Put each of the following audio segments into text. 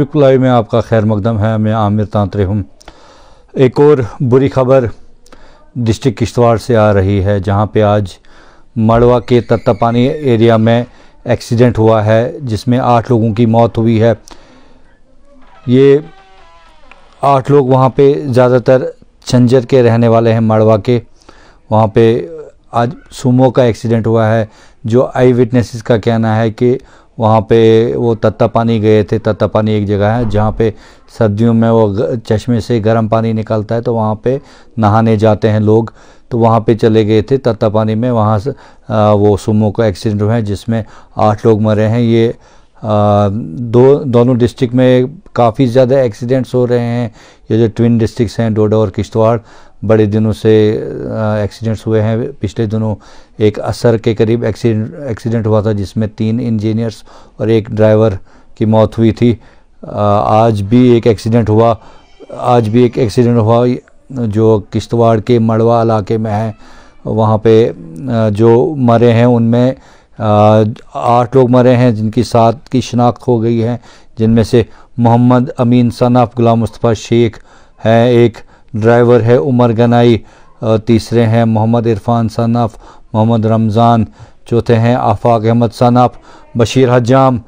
आई मैं आपका खैर मकदम है मैं आमिर तांत्रे हूँ एक और बुरी खबर डिस्ट्रिक्ट किश्तवाड़ से आ रही है जहाँ पे आज मड़वा के तत्तापानी एरिया में एक्सीडेंट हुआ है जिसमें आठ लोगों की मौत हुई है ये आठ लोग वहाँ पे ज़्यादातर चंजर के रहने वाले हैं मड़वा के वहाँ पे आज सुमो का एक्सीडेंट हुआ है जो आई विटनेसेस का कहना है कि वहाँ पे वो तत्ता पानी गए थे तत्ता पानी एक जगह है जहाँ पे सर्दियों में वो चश्मे से गर्म पानी निकलता है तो वहाँ पे नहाने जाते हैं लोग तो वहाँ पे चले गए थे तत्ता पानी में वहाँ से वो सुमो का एक्सीडेंट हुआ है जिसमें आठ लोग मरे हैं ये आ, दो दोनों डिस्ट्रिक्ट में काफ़ी ज़्यादा एक्सीडेंट्स हो रहे हैं ये जो ट्विन डिस्ट्रिक्स हैं डोडा और किश्तवाड़ बड़े दिनों से एक्सीडेंट्स हुए हैं पिछले दिनों एक असर के करीब एक्सीडेंट एक्सीडेंट हुआ था जिसमें तीन इंजीनियर्स और एक ड्राइवर की मौत हुई थी आज भी एक एक्सीडेंट हुआ आज भी एक एक्सीडेंट हुआ जो किश्तवाड़ के मड़वा इलाके में है वहाँ पे जो मरे हैं उनमें आठ लोग मरे हैं जिनकी सात की शनाख्त हो गई है जिनमें से मोहम्मद अमीन सनाफ गुलाम मुस्तफ़ा शेख हैं एक ड्राइवर है उमर गनाई तीसरे हैं मोहम्मद इरफान सनाफ मोहम्मद रमज़ान चौथे हैं आफाक अहमद सनाफ बशीर हजाम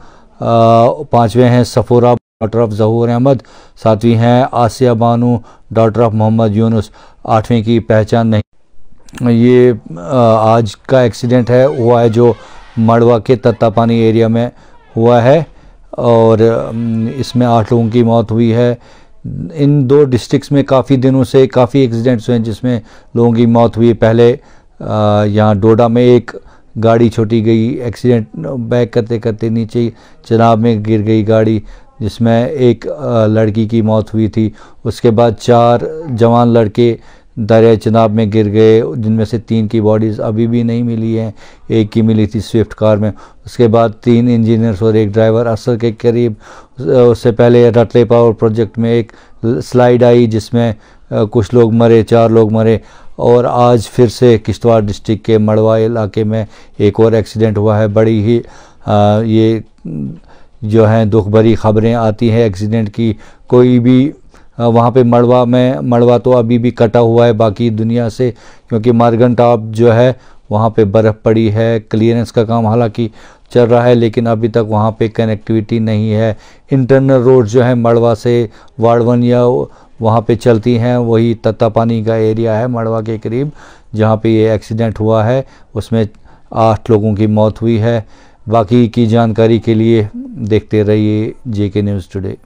पाँचवें हैं सफूरा डॉटर ऑफ जहूर अहमद सातवीं हैं आसिया बानू डॉक्टर ऑफ मोहम्मद यूनुस आठवीं की पहचान नहीं ये आज का एक्सीडेंट है हुआ है जो मड़वा के तत्तापानी एरिया में हुआ है और इसमें आठ लोगों की मौत हुई है इन दो डिस्ट्रिक्ट्स में काफ़ी दिनों से काफ़ी एक्सीडेंट्स हुए हैं जिसमें लोगों की मौत हुई पहले यहाँ डोडा में एक गाड़ी छोटी गई एक्सीडेंट बैक करते करते नीचे चनाब में गिर गई गाड़ी जिसमें एक लड़की की मौत हुई थी उसके बाद चार जवान लड़के दरिया चनाब में गिर गए जिनमें से तीन की बॉडीज़ अभी भी नहीं मिली हैं एक की मिली थी स्विफ्ट कार में उसके बाद तीन इंजीनियर्स और एक ड्राइवर असर के करीब उससे पहले रटले पावर प्रोजेक्ट में एक स्लाइड आई जिसमें कुछ लोग मरे चार लोग मरे और आज फिर से किश्तवाड़ डिस्ट्रिक्ट के मड़वा इलाके में एक और एक्सीडेंट हुआ है बड़ी ही आ, ये जो है दुख भरी खबरें आती हैं एक्सीडेंट की कोई भी वहाँ पे मड़वा में मड़वा तो अभी भी कटा हुआ है बाकी दुनिया से क्योंकि मारगन टॉप जो है वहाँ पे बर्फ़ पड़ी है क्लियरेंस का काम हालांकि चल रहा है लेकिन अभी तक वहाँ पे कनेक्टिविटी नहीं है इंटरनल रोड जो है मड़वा से वाड़वन या वहाँ पे चलती हैं वही तत्ता पानी का एरिया है मड़वा के करीब जहाँ पे ये एक्सीडेंट हुआ है उसमें आठ लोगों की मौत हुई है बाकी की जानकारी के लिए देखते रहिए जे के न्यूज़ टुडे